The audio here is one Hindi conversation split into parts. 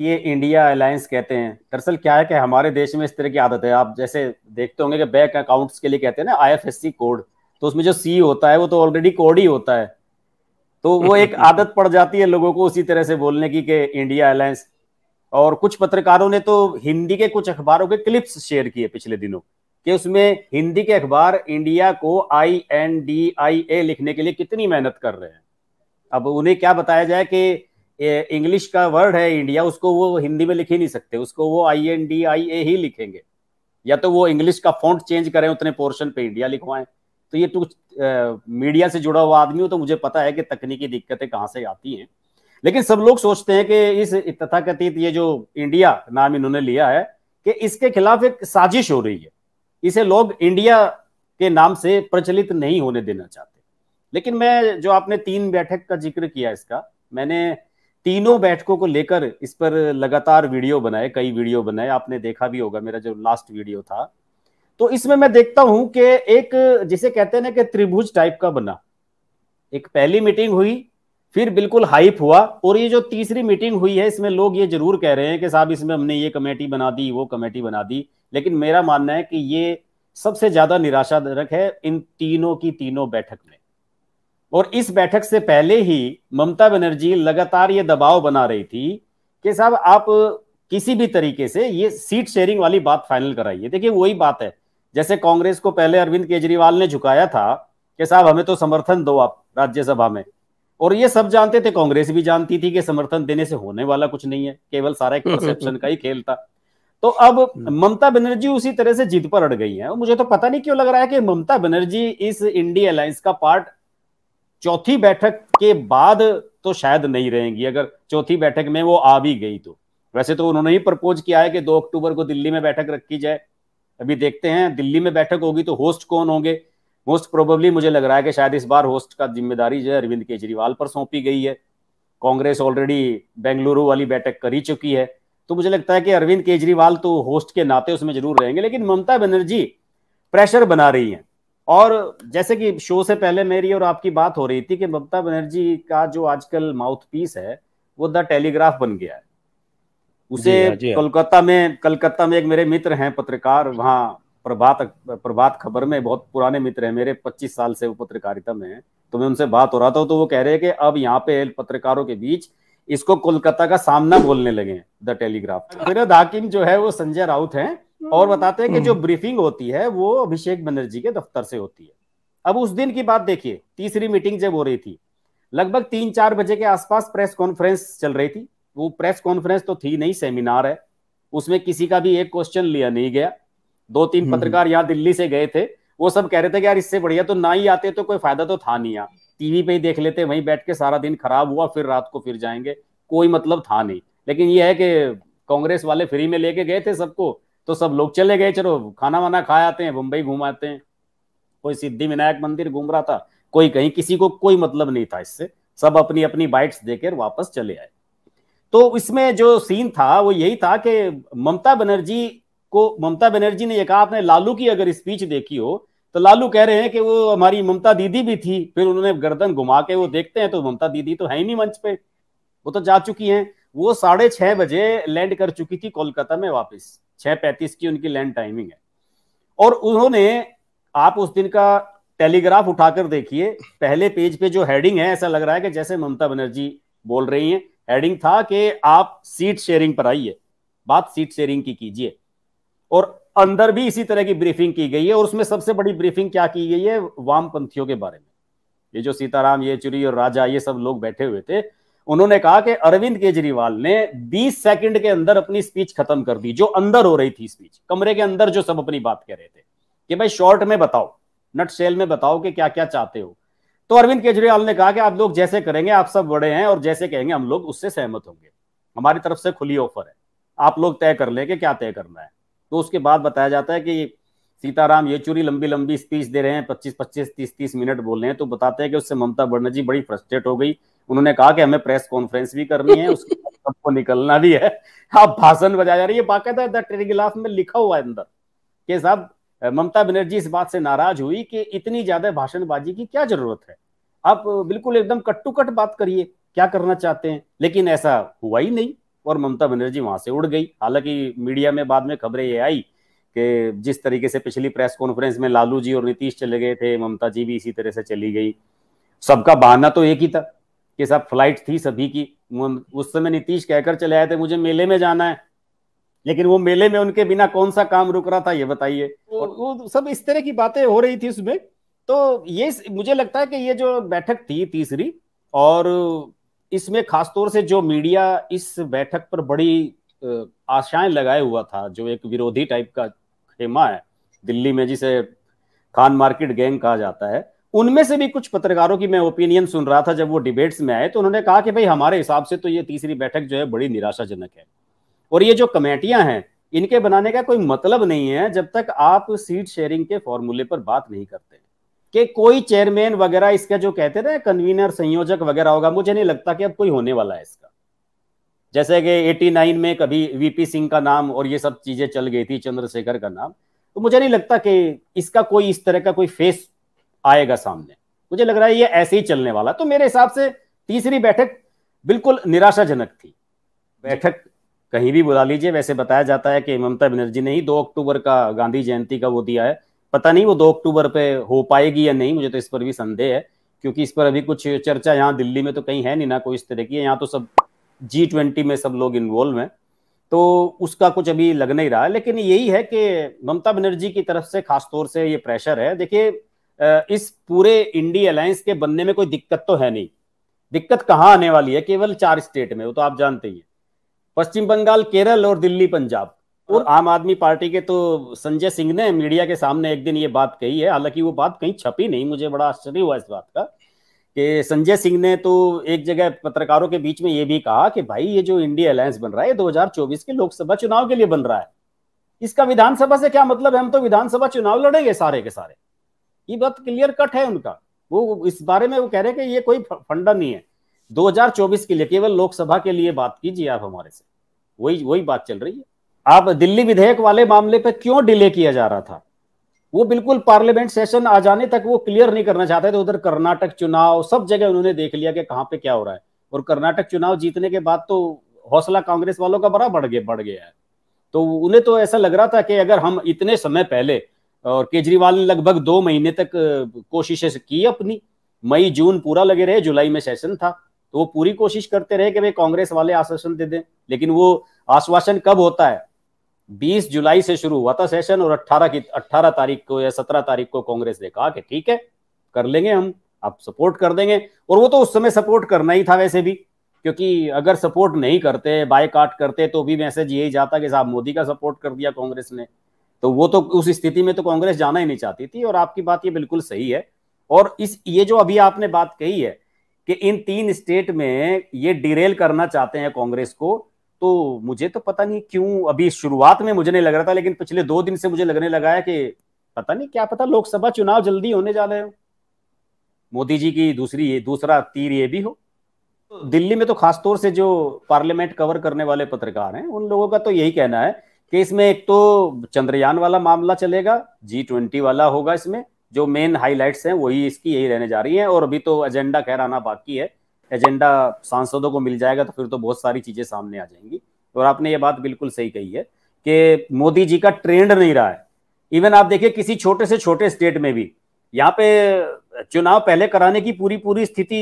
ये इंडिया अलायंस कहते हैं दरअसल क्या है कि हमारे देश में इस तरह की आदत है आप जैसे देखते होंगे कि बैंक अकाउंट्स के लिए कहते हैं ना आईएफएससी कोड तो उसमें जो सी होता है वो तो ऑलरेडी कोड ही होता है तो वो एक आदत पड़ जाती है लोगों को उसी तरह से बोलने की कि इंडिया अलायंस और कुछ पत्रकारों ने तो हिंदी के कुछ अखबारों के क्लिप्स शेयर किए पिछले दिनों कि उसमें हिंदी के अखबार इंडिया को आई एन डी आई ए लिखने के लिए कितनी मेहनत कर रहे हैं अब उन्हें क्या बताया जाए कि इंग्लिश का वर्ड है इंडिया उसको वो हिंदी में लिख ही नहीं सकते उसको वो आई एन डी आई ए ही लिखेंगे या तो वो इंग्लिश का फॉन्ट चेंज करें उतने पोर्शन पे इंडिया लिखवाएं तो ये टू मीडिया से जुड़ा हुआ आदमी हो तो मुझे पता है कि तकनीकी दिक्कतें कहाँ से आती हैं लेकिन सब लोग सोचते हैं कि इस तथाकथित ये जो इंडिया नाम इन्होंने लिया है कि इसके खिलाफ एक साजिश हो रही है इसे लोग इंडिया के नाम से प्रचलित नहीं होने देना चाहते लेकिन मैं जो आपने तीन बैठक का जिक्र किया इसका मैंने तीनों बैठकों को लेकर इस पर लगातार वीडियो बनाए कई वीडियो बनाए आपने देखा भी होगा मेरा जो लास्ट वीडियो था तो इसमें मैं देखता हूं कि एक जिसे कहते हैं ना कि त्रिभुज टाइप का बना एक पहली मीटिंग हुई फिर बिल्कुल हाइप हुआ और ये जो तीसरी मीटिंग हुई है इसमें लोग ये जरूर कह रहे हैं कि साहब इसमें हमने ये कमेटी बना दी वो कमेटी बना दी लेकिन मेरा मानना है कि ये सबसे ज्यादा निराशाजनक है इन तीनों की तीनों बैठक में और इस बैठक से पहले ही ममता बनर्जी लगातार ये दबाव बना रही थी कि साहब आप किसी भी तरीके से ये सीट शेयरिंग वाली बात फाइनल कराइए देखिए वही बात है जैसे कांग्रेस को पहले अरविंद केजरीवाल ने झुकाया था कि साहब हमें तो समर्थन दो आप राज्यसभा में और ये सब जानते थे कांग्रेस भी जानती थी कि समर्थन देने से होने वाला कुछ नहीं है केवल सारा एक परसेप्शन का ही खेल था तो अब ममता बनर्जी उसी तरह से जीत पर अड़ गई है मुझे तो पता नहीं क्यों लग रहा है कि ममता बनर्जी इस इंडिया अलायंस का पार्ट चौथी बैठक के बाद तो शायद नहीं रहेंगी अगर चौथी बैठक में वो आ भी गई तो वैसे तो उन्होंने ही प्रपोज किया है कि दो अक्टूबर को दिल्ली में बैठक रखी जाए अभी देखते हैं दिल्ली में बैठक होगी तो होस्ट कौन होंगे मोस्ट प्रोबेबली मुझे लग रहा है कि शायद इस बार होस्ट का जिम्मेदारी जो है अरविंद केजरीवाल पर सौंपी गई है कांग्रेस ऑलरेडी बेंगलुरु वाली बैठक कर ही चुकी है तो मुझे लगता है कि अरविंद केजरीवाल तो होस्ट के नाते उसमें जरूर रहेंगे लेकिन ममता बनर्जी प्रेशर बना रही हैं और जैसे कि शो से पहले मेरी और आपकी बात हो रही थी कि ममता बनर्जी का जो आजकल माउथ पीस है वो द टेलीग्राफ बन गया है उसे हाँ, हाँ। कोलकाता में कलकत्ता में एक मेरे मित्र हैं पत्रकार वहाँ प्रभात प्रभात खबर में बहुत पुराने मित्र हैं मेरे 25 साल से वो पत्रकारिता में है तो मैं उनसे बात हो रहा था तो वो कह रहे हैं कि अब यहाँ पे पत्रकारों के बीच इसको कोलकाता का सामना बोलने लगे द टेलीग्राफ मेरा हाँ। हाकिम जो है वो संजय राउत हैं और हम्म। बताते हैं कि जो ब्रीफिंग हम्म। होती है वो अभिषेक बनर्जी के दफ्तर से होती है अब उस दिन की बात देखिए तीसरी मीटिंग जब हो रही थी लगभग तीन चार बजे के आसपास प्रेस कॉन्फ्रेंस चल रही थी वो प्रेस कॉन्फ्रेंस तो थी नहीं सेमिनार है उसमें किसी का भी एक क्वेश्चन लिया नहीं गया दो तीन हम्म। पत्रकार यहाँ दिल्ली से गए थे वो सब कह रहे थे कि यार इससे बढ़िया तो ना ही आते तो कोई फायदा तो था नहीं यहाँ टीवी पे ही देख लेते वहीं बैठ के सारा दिन खराब हुआ फिर रात को फिर जाएंगे कोई मतलब था नहीं लेकिन ये है कि कांग्रेस वाले फ्री में लेके गए थे सबको तो सब लोग चले गए चलो खाना वाना खा आते हैं मुंबई घूम आते हैं कोई सिद्धि विनायक मंदिर घूम रहा था कोई कहीं किसी को कोई मतलब नहीं था इससे सब अपनी अपनी बाइट्स देकर वापस चले आए तो इसमें जो सीन था वो यही था कि ममता बनर्जी को ममता बनर्जी ने यह कहा आपने लालू की अगर स्पीच देखी हो तो लालू कह रहे हैं कि वो हमारी ममता दीदी भी थी फिर उन्होंने गर्दन घुमा के वो देखते हैं तो ममता दीदी तो है ही नहीं मंच पे वो तो जा चुकी हैं वो साढ़े छह बजे लैंड कर चुकी थी कोलकाता में वापस छह पैंतीस की उनकी लैंड टाइमिंग है और उन्होंने आप उस दिन का टेलीग्राफ उठाकर देखिए पहले पेज पे जो हेडिंग है ऐसा लग रहा है कि जैसे ममता बनर्जी बोल रही हैं हेडिंग था कि आप सीट शेयरिंग पर आइए बात सीट शेयरिंग की कीजिए और अंदर भी इसी तरह की ब्रीफिंग की गई है और उसमें सबसे बड़ी ब्रीफिंग क्या की गई है वामपंथियों के बारे में ये जो सीताराम येचुरी और राजा ये सब लोग बैठे हुए थे उन्होंने कहा कि अरविंद केजरीवाल ने 20 सेकंड के अंदर अपनी स्पीच खत्म कर दी जो अंदर हो रही थी स्पीच कमरे के अंदर जो सब अपनी बात कह रहे थे कि भाई शॉर्ट में बताओ नट सेल में बताओ कि क्या क्या चाहते हो तो अरविंद केजरीवाल ने कहा कि आप लोग जैसे करेंगे आप सब बड़े हैं और जैसे कहेंगे हम लोग उससे सहमत होंगे हमारी तरफ से खुली ऑफर है आप लोग तय कर लेंगे क्या तय करना है तो उसके बाद बताया जाता है कि सीताराम येचुरी लंबी लंबी स्पीच दे रहे हैं पच्चीस पच्चीस तीस तीस मिनट बोल रहे हैं तो बताते हैं कि उससे ममता बनर्जी बड़ी फ्रस्ट्रेट हो गई उन्होंने कहा कि हमें प्रेस कॉन्फ्रेंस भी करनी है उसके सबको निकलना भी है आप भाषण बजा जा रही है बाकायदा टेलीग्राफ में लिखा हुआ है अंदर के साहब ममता बनर्जी इस बात से नाराज हुई कि इतनी ज्यादा भाषणबाजी की क्या जरूरत है आप बिल्कुल एकदम कट टू कट बात करिए क्या करना चाहते हैं लेकिन ऐसा हुआ ही नहीं और ममता बनर्जी वहां से उड़ गई हालांकि मीडिया में बाद में खबरें ये आई कि जिस तरीके से पिछली प्रेस कॉन्फ्रेंस में लालू जी और नीतीश चले गए थे ममता जी भी इसी तरह से चली गई सबका बहाना तो एक ही था कि सब फ्लाइट थी सभी की उस समय नीतीश कहकर चले आए थे मुझे मेले में जाना है लेकिन वो मेले में उनके बिना कौन सा काम रुक रहा था ये बताइए और वो सब इस तरह की बातें हो रही थी उसमें तो ये मुझे लगता है कि ये जो बैठक थी तीसरी और इसमें खासतौर से जो मीडिया इस बैठक पर बड़ी आशाएं लगाए हुआ था जो एक विरोधी टाइप का खेमा है दिल्ली में जिसे खान मार्केट गैंग कहा जाता है उनमें से भी कुछ पत्रकारों की मैं ओपिनियन सुन रहा था जब वो डिबेट्स में आए तो उन्होंने कहा कि भाई हमारे हिसाब से तो ये तीसरी बैठक जो है बड़ी निराशाजनक है और ये जो कमेटियां हैं इनके बनाने का कोई मतलब नहीं है जब तक आप सीट शेयरिंग के फॉर्मूले पर बात नहीं करते कि कोई चेयरमैन वगैरह इसका जो कहते थे कन्वीनर संयोजक वगैरह होगा मुझे नहीं लगता कि अब कोई होने वाला है इसका जैसे कि 89 में कभी वीपी सिंह का नाम और ये सब चीजें चल गई थी चंद्रशेखर का नाम तो मुझे नहीं लगता कि इसका कोई इस तरह का कोई फेस आएगा सामने मुझे लग रहा है ये ऐसे ही चलने वाला तो मेरे हिसाब से तीसरी बैठक बिल्कुल निराशाजनक थी बैठक कहीं भी बुला लीजिए वैसे बताया जाता है कि ममता बनर्जी ने ही दो अक्टूबर का गांधी जयंती का वो दिया है पता नहीं वो दो अक्टूबर पे हो पाएगी या नहीं मुझे तो इस पर भी संदेह है क्योंकि इस पर अभी कुछ चर्चा यहाँ दिल्ली में तो कहीं है नहीं ना कोई इस तरह की यहाँ तो सब जी ट्वेंटी में सब लोग इन्वॉल्व हैं तो उसका कुछ अभी लग नहीं रहा है लेकिन यही है कि ममता बनर्जी की तरफ से खासतौर से ये प्रेशर है देखिए इस पूरे इंडी अलायंस के बनने में कोई दिक्कत तो है नहीं दिक्कत कहाँ आने वाली है केवल चार स्टेट में वो तो आप जानते ही हैं पश्चिम बंगाल केरल और दिल्ली पंजाब और हाँ। आम आदमी पार्टी के तो संजय सिंह ने मीडिया के सामने एक दिन ये बात कही है हालांकि वो बात कहीं छपी नहीं मुझे बड़ा आश्चर्य हुआ इस बात का कि संजय सिंह ने तो एक जगह पत्रकारों के बीच में ये भी कहा कि भाई ये जो इंडिया अलायंस बन रहा है चौबीस के लोकसभा चुनाव के लिए बन रहा है इसका विधानसभा से क्या मतलब है हम तो विधानसभा चुनाव लड़ेंगे सारे के सारे ये बात क्लियर कट है उनका वो इस बारे में वो कह रहे हैं कि ये कोई फंडा नहीं है 2024 के लिए केवल लोकसभा के लिए बात कीजिए आप हमारे से वही वही बात चल रही है आप दिल्ली विधेयक वाले मामले पर क्यों डिले किया जा रहा था वो बिल्कुल पार्लियामेंट सेशन आ जाने तक वो क्लियर नहीं करना चाहते थे उधर कर्नाटक चुनाव सब जगह उन्होंने देख लिया कि कहाँ पे क्या हो रहा है और कर्नाटक चुनाव जीतने के बाद तो हौसला कांग्रेस वालों का बड़ा बढ़ गया बढ़ गया है तो उन्हें तो ऐसा लग रहा था कि अगर हम इतने समय पहले और केजरीवाल ने लगभग दो महीने तक कोशिशें की अपनी मई जून पूरा लगे रहे जुलाई में सेशन था तो वो पूरी कोशिश करते रहे कि भाई कांग्रेस वाले आश्वासन दे दें लेकिन वो आश्वासन कब होता है 20 जुलाई से शुरू हुआ था सेशन और 18 की 18 तारीख को या 17 तारीख को कांग्रेस ने कहा कि ठीक है कर लेंगे हम आप सपोर्ट कर देंगे और वो तो उस समय सपोर्ट करना ही था वैसे भी क्योंकि अगर सपोर्ट नहीं करते बायकाट करते तो भी मैसेज यही जाता कि साहब मोदी का सपोर्ट कर दिया कांग्रेस ने तो वो तो उस स्थिति में तो कांग्रेस जाना ही नहीं चाहती थी और आपकी बात ये बिल्कुल सही है और इस ये जो अभी आपने बात कही है कि इन तीन स्टेट में ये डिरेल करना चाहते हैं कांग्रेस को तो मुझे तो पता नहीं क्यों अभी शुरुआत में मुझे नहीं लग रहा था लेकिन पिछले दो दिन से मुझे लगने लगा है कि पता नहीं क्या पता लोकसभा चुनाव जल्दी होने जा रहे हो मोदी जी की दूसरी ये दूसरा तीर ये भी हो दिल्ली में तो खासतौर से जो पार्लियामेंट कवर करने वाले पत्रकार हैं उन लोगों का तो यही कहना है कि इसमें एक तो चंद्रयान वाला मामला चलेगा जी ट्वेंटी वाला होगा इसमें जो मेन हाईलाइट्स हैं वही इसकी यही रहने जा रही हैं और अभी तो एजेंडा खैर आना बाकी है एजेंडा सांसदों को मिल जाएगा तो फिर तो बहुत सारी चीजें सामने आ जाएंगी और आपने ये बात बिल्कुल सही कही है कि मोदी जी का ट्रेंड नहीं रहा है इवन आप देखिए किसी छोटे से छोटे स्टेट में भी यहाँ पे चुनाव पहले कराने की पूरी पूरी स्थिति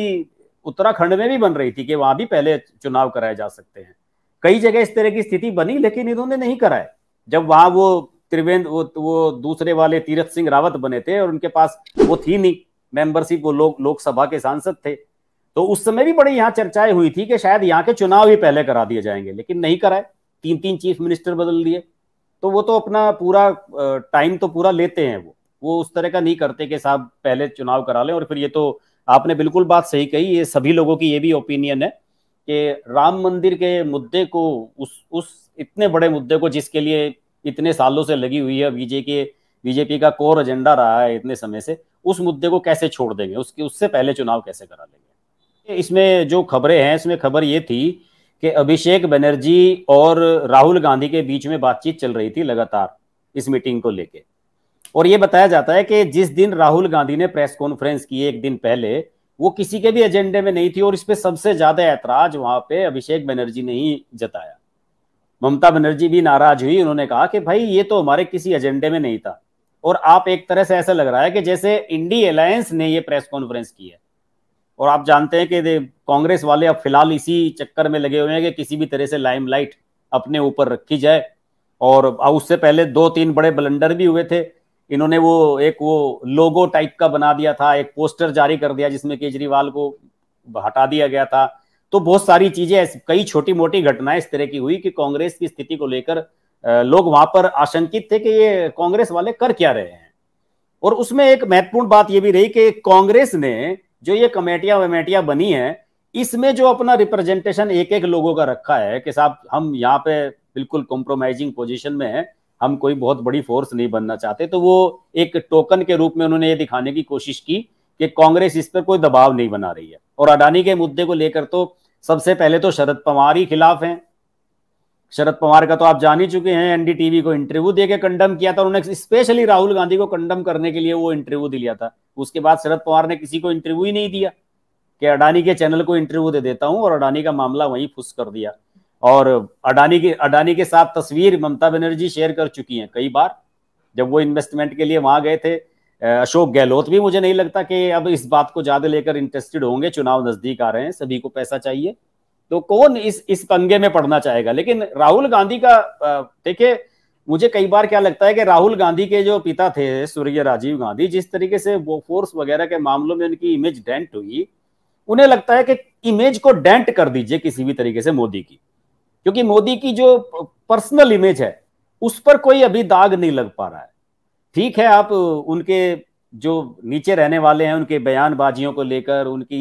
उत्तराखंड में भी बन रही थी कि वहां भी पहले चुनाव कराए जा सकते हैं कई जगह इस तरह की स्थिति बनी लेकिन इन्होंने नहीं कराए जब वहां वो त्रिवेंद्र वो वो दूसरे वाले तीरथ सिंह रावत बने थे और उनके पास वो थी नहीं मेंबरशिप वो लोग लोकसभा के सांसद थे तो उस समय भी बड़ी यहाँ चर्चाएं हुई थी कि शायद यहाँ के चुनाव ही पहले करा दिए जाएंगे लेकिन नहीं कराए तीन तीन चीफ मिनिस्टर बदल दिए तो वो तो अपना पूरा टाइम तो पूरा लेते हैं वो वो उस तरह का नहीं करते कि साहब पहले चुनाव करा लें और फिर ये तो आपने बिल्कुल बात सही कही ये सभी लोगों की ये भी ओपिनियन है कि राम मंदिर के मुद्दे को उस उस इतने बड़े मुद्दे को जिसके लिए इतने सालों से लगी हुई है बीजे के बीजेपी का कोर एजेंडा रहा है इतने समय से उस मुद्दे को कैसे छोड़ देंगे उसके उससे पहले चुनाव कैसे करा लेंगे इसमें जो खबरें हैं इसमें खबर ये थी कि अभिषेक बनर्जी और राहुल गांधी के बीच में बातचीत चल रही थी लगातार इस मीटिंग को लेके और ये बताया जाता है कि जिस दिन राहुल गांधी ने प्रेस कॉन्फ्रेंस की एक दिन पहले वो किसी के भी एजेंडे में नहीं थी और इस पर सबसे ज्यादा ऐतराज वहां पे अभिषेक बनर्जी ने ही जताया ममता बनर्जी भी नाराज हुई उन्होंने कहा कि भाई ये तो हमारे किसी एजेंडे में नहीं था और आप एक तरह से ऐसा लग रहा है कि जैसे इंडी अलायंस ने ये प्रेस कॉन्फ्रेंस की है और आप जानते हैं कि कांग्रेस वाले अब फिलहाल इसी चक्कर में लगे हुए हैं कि किसी भी तरह से लाइमलाइट अपने ऊपर रखी जाए और उससे पहले दो तीन बड़े ब्लंडर भी हुए थे इन्होंने वो एक वो लोगो टाइप का बना दिया था एक पोस्टर जारी कर दिया जिसमें केजरीवाल को हटा दिया गया था तो बहुत सारी चीजें कई छोटी मोटी घटनाएं इस तरह की हुई कि कांग्रेस की स्थिति को लेकर लोग वहां पर आशंकित थे कि ये कांग्रेस वाले कर क्या रहे हैं और उसमें एक महत्वपूर्ण बात यह भी रही कि कांग्रेस ने जो ये कमेटियां वमेटियां बनी है इसमें जो अपना रिप्रेजेंटेशन एक एक लोगों का रखा है कि साहब हम यहाँ पे बिल्कुल कॉम्प्रोमाइजिंग पोजिशन में है हम कोई बहुत बड़ी फोर्स नहीं बनना चाहते तो वो एक टोकन के रूप में उन्होंने ये दिखाने की कोशिश की कि कांग्रेस इस पर कोई दबाव नहीं बना रही है और अडानी के मुद्दे को लेकर तो सबसे पहले तो शरद पवार ही खिलाफ हैं शरद पवार का तो आप जान ही चुके हैं एनडीटीवी को इंटरव्यू दे के कंडम किया था उन्होंने स्पेशली राहुल गांधी को कंडम करने के लिए वो इंटरव्यू दिया था उसके बाद शरद पवार ने किसी को इंटरव्यू ही नहीं दिया कि अडानी के चैनल को इंटरव्यू दे देता हूं और अडानी का मामला वहीं फुस कर दिया और अडानी के अडानी के साथ तस्वीर ममता बनर्जी शेयर कर चुकी हैं कई बार जब वो इन्वेस्टमेंट के लिए वहां गए थे अशोक गहलोत भी मुझे नहीं लगता कि अब इस बात को ज्यादा लेकर इंटरेस्टेड होंगे चुनाव नजदीक आ रहे हैं सभी को पैसा चाहिए तो कौन इस इस पंगे में पढ़ना चाहेगा लेकिन राहुल गांधी का देखिये मुझे कई बार क्या लगता है कि राहुल गांधी के जो पिता थे सूर्य राजीव गांधी जिस तरीके से वो फोर्स वगैरह के मामलों में उनकी इमेज डेंट हुई उन्हें लगता है कि इमेज को डेंट कर दीजिए किसी भी तरीके से मोदी की क्योंकि मोदी की जो पर्सनल इमेज है उस पर कोई अभी दाग नहीं लग पा रहा है ठीक है आप उनके जो नीचे रहने वाले हैं उनके बयानबाजियों को लेकर उनकी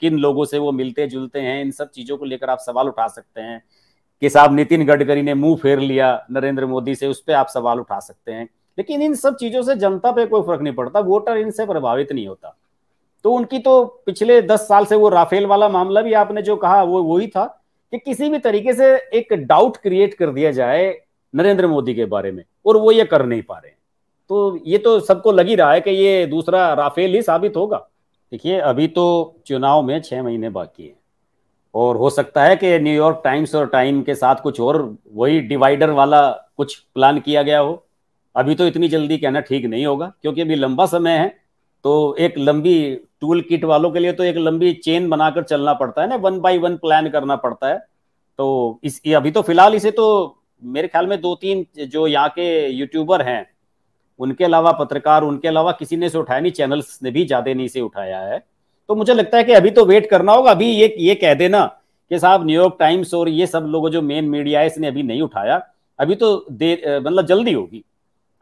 किन लोगों से वो मिलते जुलते हैं इन सब चीजों को लेकर आप सवाल उठा सकते हैं कि साहब नितिन गडकरी ने मुंह फेर लिया नरेंद्र मोदी से उस पर आप सवाल उठा सकते हैं लेकिन इन सब चीजों से जनता पे कोई फर्क नहीं पड़ता वोटर इनसे प्रभावित नहीं होता तो उनकी तो पिछले दस साल से वो राफेल वाला मामला भी आपने जो कहा वो वही था कि किसी भी तरीके से एक डाउट क्रिएट कर दिया जाए नरेंद्र मोदी के बारे में और वो ये कर नहीं पा रहे तो ये तो सबको लग ही रहा है कि ये दूसरा राफेल ही साबित होगा देखिए अभी तो चुनाव में छह महीने बाकी हैं और हो सकता है कि न्यूयॉर्क टाइम्स और टाइम के साथ कुछ और वही डिवाइडर वाला कुछ प्लान किया गया हो अभी तो इतनी जल्दी कहना ठीक नहीं होगा क्योंकि अभी लंबा समय है तो एक लंबी टूल किट वालों के लिए तो एक लंबी चेन बनाकर चलना पड़ता है ना वन बाई वन प्लान करना पड़ता है तो इस अभी तो फिलहाल इसे तो मेरे ख्याल में दो तीन जो यहाँ के यूट्यूबर हैं उनके अलावा पत्रकार उनके अलावा किसी ने इसे उठाया नहीं चैनल्स ने भी ज्यादा नहीं इसे उठाया है तो मुझे लगता है कि अभी तो वेट करना होगा अभी ये ये कह देना कि साहब न्यूयॉर्क टाइम्स और ये सब लोगों जो मेन मीडिया है इसने अभी नहीं उठाया अभी तो देर मतलब जल्दी होगी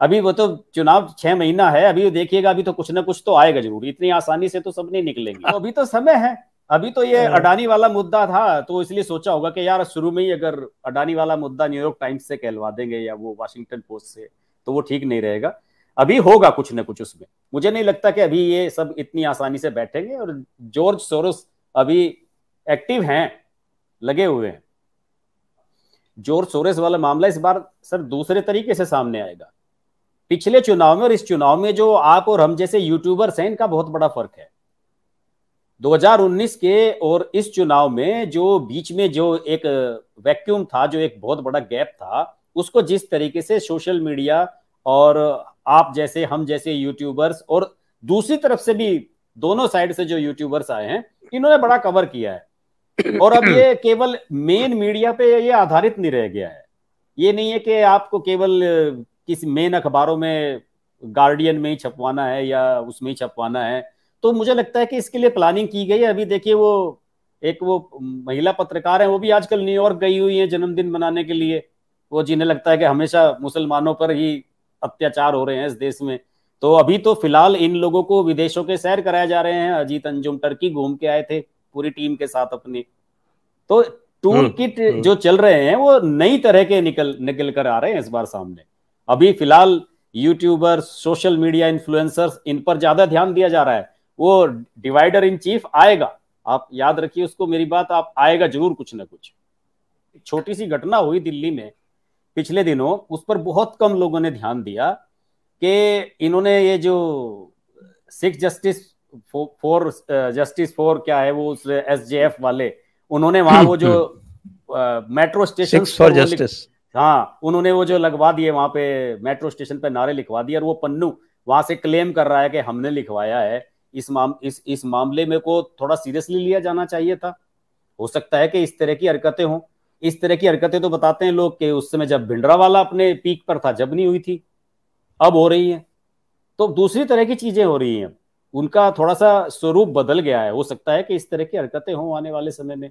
अभी वो तो चुनाव छह महीना है अभी देखिएगा अभी तो कुछ ना कुछ तो आएगा जरूर इतनी आसानी से तो सब नहीं निकलेंगे तो अभी तो समय है अभी तो ये हाँ। अडानी वाला मुद्दा था तो इसलिए सोचा होगा कि यार शुरू में ही अगर अडानी वाला मुद्दा न्यूयॉर्क टाइम्स से कहलवा देंगे या वो वाशिंगटन पोस्ट से तो वो ठीक नहीं रहेगा अभी होगा कुछ ना कुछ उसमें मुझे नहीं लगता कि अभी ये सब इतनी आसानी से बैठेंगे और जॉर्ज सोरस अभी एक्टिव हैं लगे हुए हैं जॉर्ज सोरेस वाला मामला इस बार सर दूसरे तरीके से सामने आएगा पिछले चुनाव में और इस चुनाव में जो आप और हम जैसे यूट्यूबर्स हैं इनका बहुत बड़ा फर्क है 2019 के और इस चुनाव में जो बीच में जो एक वैक्यूम था जो एक बहुत बड़ा गैप था उसको जिस तरीके से सोशल मीडिया और आप जैसे हम जैसे यूट्यूबर्स और दूसरी तरफ से भी दोनों साइड से जो यूट्यूबर्स आए हैं इन्होंने बड़ा कवर किया है और अब ये केवल मेन मीडिया पे ये आधारित नहीं रह गया है ये नहीं है कि आपको केवल किसी मेन अखबारों में गार्डियन में ही छपवाना है या उसमें ही छपवाना है तो मुझे लगता है कि इसके लिए प्लानिंग की गई है अभी देखिए वो एक वो महिला पत्रकार है वो भी आजकल न्यूयॉर्क गई हुई है जन्मदिन मनाने के लिए वो जिन्हें लगता है कि हमेशा मुसलमानों पर ही अत्याचार हो रहे हैं इस देश में तो अभी तो फिलहाल इन लोगों को विदेशों के सैर कराए जा रहे हैं अजीत अंजुम टर्की घूम के आए थे पूरी टीम के साथ अपनी तो टूल हम्म, किट हम्म। जो चल रहे हैं वो नई तरह के निकल निकल कर आ रहे हैं इस बार सामने अभी फिलहाल यूट्यूबर सोशल मीडिया इन्फ्लुएंसर्स इन पर ज्यादा ध्यान दिया जा रहा है वो डिवाइडर इन चीफ आएगा आप याद रखिए उसको मेरी बात आप आएगा जरूर कुछ ना कुछ छोटी सी घटना हुई दिल्ली में पिछले दिनों उस पर बहुत कम लोगों ने ध्यान दिया कि इन्होंने ये जो Sikh justice for justice for क्या है वो उस एस वाले उन्होंने वहां वो जो मेट्रो स्टेशन फॉर जस्टिस हाँ उन्होंने वो जो लगवा दिए वहां पे मेट्रो स्टेशन पे नारे लिखवा दिए और वो पन्नू वहां से क्लेम कर रहा है कि हमने लिखवाया है इस माम इस इस मामले में को थोड़ा सीरियसली लिया जाना चाहिए था हो सकता है कि इस तरह की हरकतें हों इस तरह की हरकतें तो बताते हैं लोग कि उस समय जब भिंडरावाला अपने पीक पर था जब नहीं हुई थी अब हो रही है तो दूसरी तरह की चीजें हो रही हैं उनका थोड़ा सा स्वरूप बदल गया है हो सकता है कि इस तरह की हरकतें हों आने वाले समय में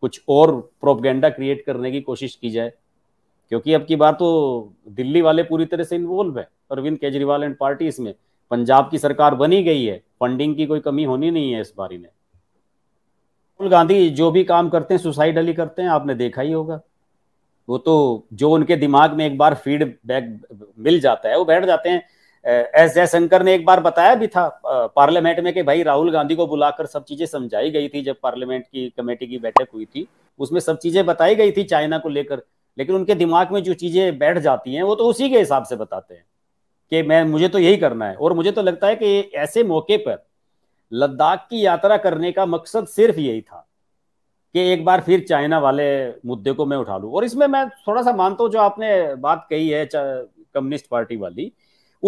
कुछ और प्रोपगेंडा क्रिएट करने की कोशिश की जाए क्योंकि अब की बार तो दिल्ली वाले पूरी तरह से इन्वॉल्व है अरविंद केजरीवाल एंड पार्टी इसमें पंजाब की सरकार बनी गई है फंडिंग की कोई कमी होनी नहीं है इस बारे में राहुल गांधी जो भी काम करते हैं सुसाइडली करते हैं आपने देखा ही होगा वो तो जो उनके दिमाग में एक बार फीडबैक मिल जाता है वो बैठ जाते हैं एस जयशंकर ने एक बार बताया भी था पार्लियामेंट में कि भाई राहुल गांधी को बुलाकर सब चीजें समझाई गई थी जब पार्लियामेंट की कमेटी की बैठक हुई थी उसमें सब चीजें बताई गई थी चाइना को लेकर लेकिन उनके दिमाग में जो चीजें बैठ जाती हैं वो तो उसी के हिसाब से बताते हैं कि मैं मुझे तो यही करना है और मुझे तो लगता है कि ऐसे मौके पर लद्दाख की यात्रा करने का मकसद सिर्फ यही था कि एक बार फिर चाइना वाले मुद्दे को मैं उठा लूं और इसमें मैं थोड़ा सा मानता हूं जो आपने बात कही है कम्युनिस्ट पार्टी वाली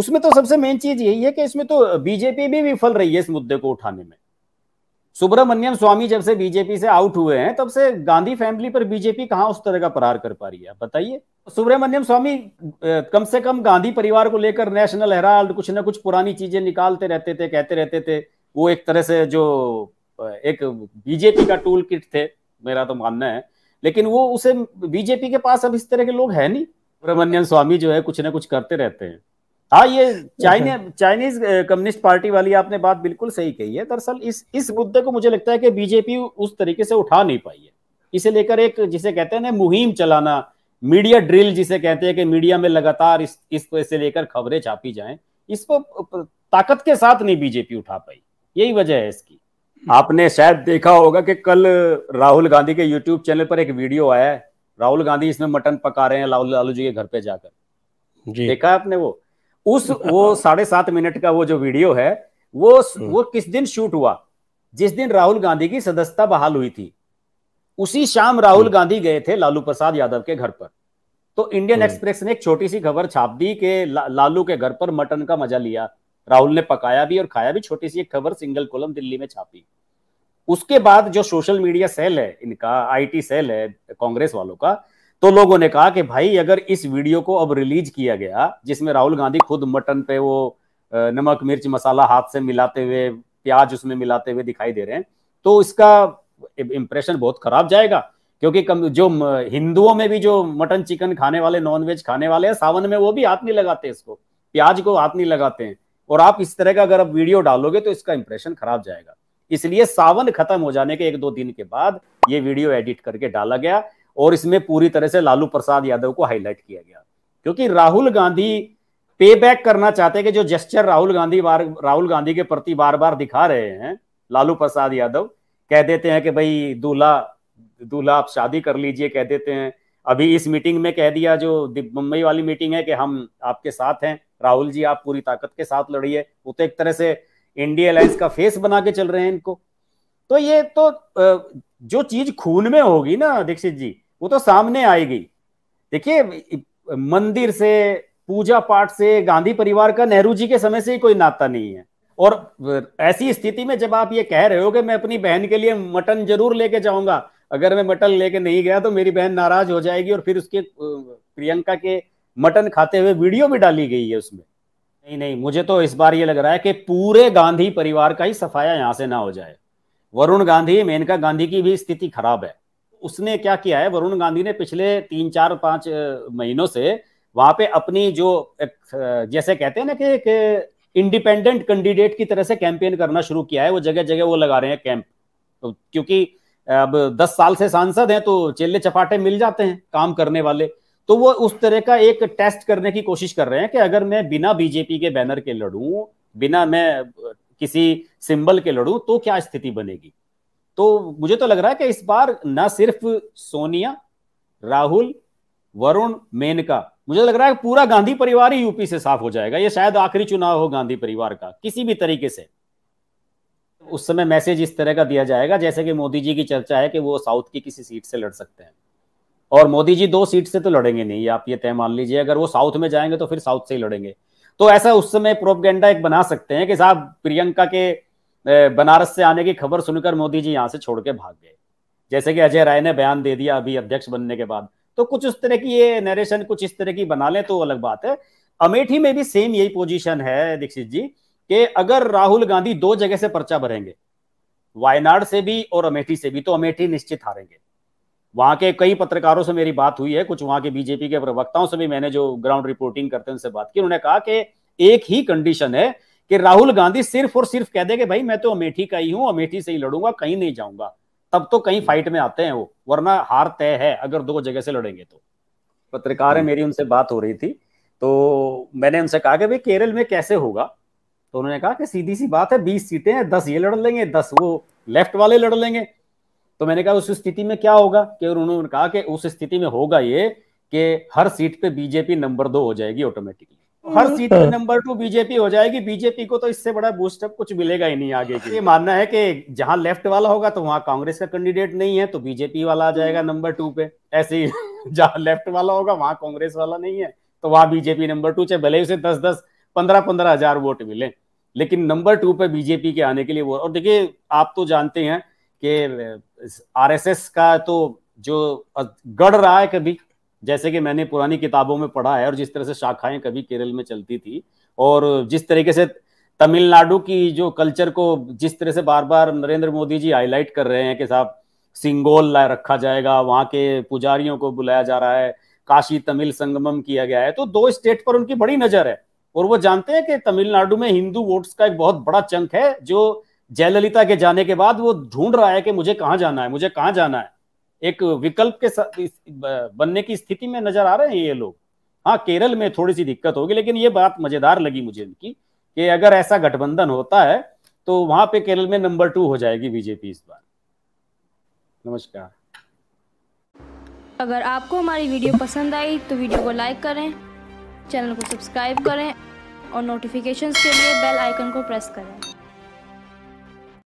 उसमें तो सबसे मेन चीज यही है कि इसमें तो बीजेपी भी विफल रही है इस मुद्दे को उठाने में सुब्रमण्यम स्वामी जब से बीजेपी से आउट हुए हैं तब से गांधी फैमिली पर बीजेपी कहां उस तरह का प्रहार कर पा रही है बताइए सुब्रमण्यम स्वामी कम से कम गांधी परिवार को लेकर नेशनल हेराल्ड कुछ ना कुछ पुरानी चीजें निकालते रहते थे कहते रहते थे वो एक तरह से जो एक बीजेपी का टूल किट थे मेरा तो मानना है लेकिन वो उसे बीजेपी के पास अब इस तरह के लोग है नहीं सुब्रमण्यन स्वामी जो है कुछ ना कुछ करते रहते हैं हाँ ये चाइना अच्छा। चाइनीज कम्युनिस्ट पार्टी वाली आपने बात बिल्कुल सही कही है दरअसल इस इस मुद्दे को मुझे लगता है कि बीजेपी उस तरीके से उठा नहीं पाई है इसे लेकर एक जिसे कहते हैं ना मुहिम चलाना मीडिया ड्रिल जिसे कहते हैं कि मीडिया में लगातार इस इस से लेकर खबरें छापी जाएं इसको ताकत के साथ नहीं बीजेपी उठा पाई यही वजह है इसकी आपने शायद देखा होगा कि कल राहुल गांधी के यूट्यूब चैनल पर एक वीडियो आया है राहुल गांधी इसमें मटन पका रहे हैं लालू लालू जी के घर पे जाकर जी। देखा आपने वो उस वो साढ़े सात मिनट का वो जो वीडियो है वो हम्म। वो किस दिन शूट हुआ जिस दिन राहुल गांधी की सदस्यता बहाल हुई थी उसी शाम राहुल हम्म। गांधी गए थे लालू प्रसाद यादव के घर पर तो इंडियन हम्म। एक्सप्रेस ने एक छोटी सी खबर छाप दी कि लालू के घर पर मटन का मजा लिया राहुल ने पकाया भी और खाया भी छोटी सी एक खबर सिंगल कॉलम दिल्ली में छापी उसके बाद जो सोशल मीडिया सेल है इनका आईटी सेल है कांग्रेस वालों का तो लोगों ने कहा कि भाई अगर इस वीडियो को अब रिलीज किया गया जिसमें राहुल गांधी खुद मटन पे वो नमक मिर्च मसाला हाथ से मिलाते हुए प्याज उसमें मिलाते हुए दिखाई दे रहे हैं तो इसका इंप्रेशन बहुत खराब जाएगा क्योंकि कम जो हिंदुओं में भी जो मटन चिकन खाने वाले नॉनवेज खाने वाले हैं सावन में वो भी हाथ नहीं लगाते इसको प्याज को हाथ नहीं लगाते हैं और आप इस तरह का अगर आप वीडियो डालोगे तो इसका इंप्रेशन खराब जाएगा इसलिए सावन खत्म हो जाने के एक दो दिन के बाद ये वीडियो एडिट करके डाला गया और इसमें पूरी तरह से लालू प्रसाद यादव को हाईलाइट किया गया क्योंकि राहुल गांधी पे बैक करना चाहते हैं कि जो जेस्चर राहुल गांधी बार राहुल गांधी के प्रति बार बार दिखा रहे हैं लालू प्रसाद यादव कह देते हैं कि भाई दूल्हा दूल्हा आप शादी कर लीजिए कह देते हैं अभी इस मीटिंग में कह दिया जो मुंबई वाली मीटिंग है कि हम आपके साथ हैं राहुल जी आप पूरी ताकत के साथ लड़िए वो तो एक तरह से इंडिया अलायंस का फेस बना के चल रहे हैं इनको तो ये तो जो चीज खून में होगी ना दीक्षित जी वो तो सामने आएगी देखिए मंदिर से पूजा पाठ से गांधी परिवार का नेहरू जी के समय से ही कोई नाता नहीं है और ऐसी स्थिति में जब आप ये कह रहे हो कि मैं अपनी बहन के लिए मटन जरूर लेके जाऊंगा अगर मैं मटन लेके नहीं गया तो मेरी बहन नाराज हो जाएगी और फिर उसके प्रियंका के मटन खाते हुए वीडियो भी डाली गई है उसमें नहीं नहीं मुझे तो इस बार ये लग रहा है कि पूरे गांधी परिवार का ही सफाया यहाँ से ना हो जाए वरुण गांधी मेनका गांधी की भी स्थिति खराब है उसने क्या किया है वरुण गांधी ने पिछले तीन चार पांच महीनों से वहां पे अपनी जो जैसे कहते हैं ना कि एक इंडिपेंडेंट कैंडिडेट की तरह से कैंपेन करना शुरू किया है वो जगह जगह वो लगा रहे हैं कैंप तो क्योंकि अब दस साल से सांसद हैं तो चेले चपाटे मिल जाते हैं काम करने वाले तो वो उस तरह का एक टेस्ट करने की कोशिश कर रहे हैं कि अगर मैं बिना बीजेपी के बैनर के लड़ूं बिना मैं किसी सिंबल के लड़ूं तो क्या स्थिति बनेगी तो मुझे तो लग रहा है कि इस बार ना सिर्फ सोनिया राहुल वरुण मेनका मुझे लग रहा है पूरा गांधी परिवार ही यूपी से साफ हो जाएगा ये शायद आखिरी चुनाव हो गांधी परिवार का किसी भी तरीके से उस समय मैसेज इस तरह का दिया जाएगा जैसे कि मोदी जी की चर्चा है कि वो साउथ की किसी सीट से लड़ सकते हैं और मोदी जी दो सीट से तो लड़ेंगे नहीं आप ये तय मान लीजिए अगर वो साउथ में जाएंगे तो फिर साउथ से ही लड़ेंगे तो ऐसा उस समय प्रोपगेंडा एक बना सकते हैं कि साहब प्रियंका के बनारस से आने की खबर सुनकर मोदी जी यहाँ से छोड़ के भाग गए जैसे कि अजय राय ने बयान दे दिया अभी अध्यक्ष बनने के बाद तो कुछ उस तरह की ये नरेशन कुछ इस तरह की बना लें तो अलग बात है अमेठी में भी सेम यही पोजीशन है दीक्षित जी कि अगर राहुल गांधी दो जगह से पर्चा भरेंगे वायनाड से भी और अमेठी से भी तो अमेठी निश्चित हारेंगे वहां के कई पत्रकारों से मेरी बात हुई है कुछ वहां के बीजेपी के प्रवक्ताओं से भी मैंने जो ग्राउंड रिपोर्टिंग करते हैं उनसे बात की उन्होंने कहा कि एक ही कंडीशन है कि राहुल गांधी सिर्फ और सिर्फ कह दे कि भाई मैं तो अमेठी का ही हूं अमेठी से ही लड़ूंगा कहीं नहीं जाऊंगा तब तो कहीं फाइट में आते हैं वो वरना हार तय है अगर दो जगह से लड़ेंगे तो पत्रकार है हम्म। मेरी उनसे बात हो रही थी तो मैंने उनसे कहा कि भाई केरल में कैसे होगा तो उन्होंने कहा कि सीधी सी बात है बीस सीटें हैं दस ये लड़ लेंगे दस वो लेफ्ट वाले लड़ लेंगे तो मैंने कहा उस स्थिति में क्या होगा कि उन्होंने कहा कि उस स्थिति में होगा ये कि हर सीट पे बीजेपी नंबर दो हो जाएगी ऑटोमेटिकली हर हम्म। सीट पे नंबर टू बीजेपी हो जाएगी बीजेपी को तो इससे बड़ा बूस्टअप कुछ मिलेगा ही नहीं आगे ये मानना है कि जहां लेफ्ट वाला होगा तो वहां कांग्रेस का कैंडिडेट नहीं है तो बीजेपी वाला आ जाएगा हम्म। नंबर टू पे ऐसे ही जहां लेफ्ट वाला होगा वहां कांग्रेस वाला नहीं है तो वहां बीजेपी नंबर टू चाहे भले उसे दस दस पंद्रह पंद्रह हजार वोट मिले लेकिन नंबर टू पे बीजेपी के आने के लिए वो और देखिए आप तो जानते हैं कि आरएसएस का तो जो गढ़ रहा है कभी जैसे कि मैंने पुरानी किताबों में पढ़ा है और जिस तरह से शाखाएं कभी केरल में चलती थी और जिस तरीके से तमिलनाडु की जो कल्चर को जिस तरह से बार बार नरेंद्र मोदी जी हाईलाइट कर रहे हैं कि साहब सिंगोल रखा जाएगा वहां के पुजारियों को बुलाया जा रहा है काशी तमिल संगमम किया गया है तो दो स्टेट पर उनकी बड़ी नजर है और वो जानते हैं कि तमिलनाडु में हिंदू वोट्स का एक बहुत बड़ा चंक है जो जयललिता के जाने के बाद वो ढूंढ रहा है कि मुझे कहाँ जाना है मुझे कहाँ जाना है एक विकल्प के बनने की स्थिति में नजर आ रहे हैं ये लोग हाँ केरल में थोड़ी सी दिक्कत होगी लेकिन ये बात मजेदार लगी मुझे इनकी कि अगर ऐसा गठबंधन होता है तो वहां पे केरल में नंबर टू हो जाएगी बीजेपी इस बार नमस्कार अगर आपको हमारी वीडियो पसंद आई तो वीडियो को लाइक करें चैनल को सब्सक्राइब करें और नोटिफिकेशंस के लिए बेल आइकन को प्रेस करें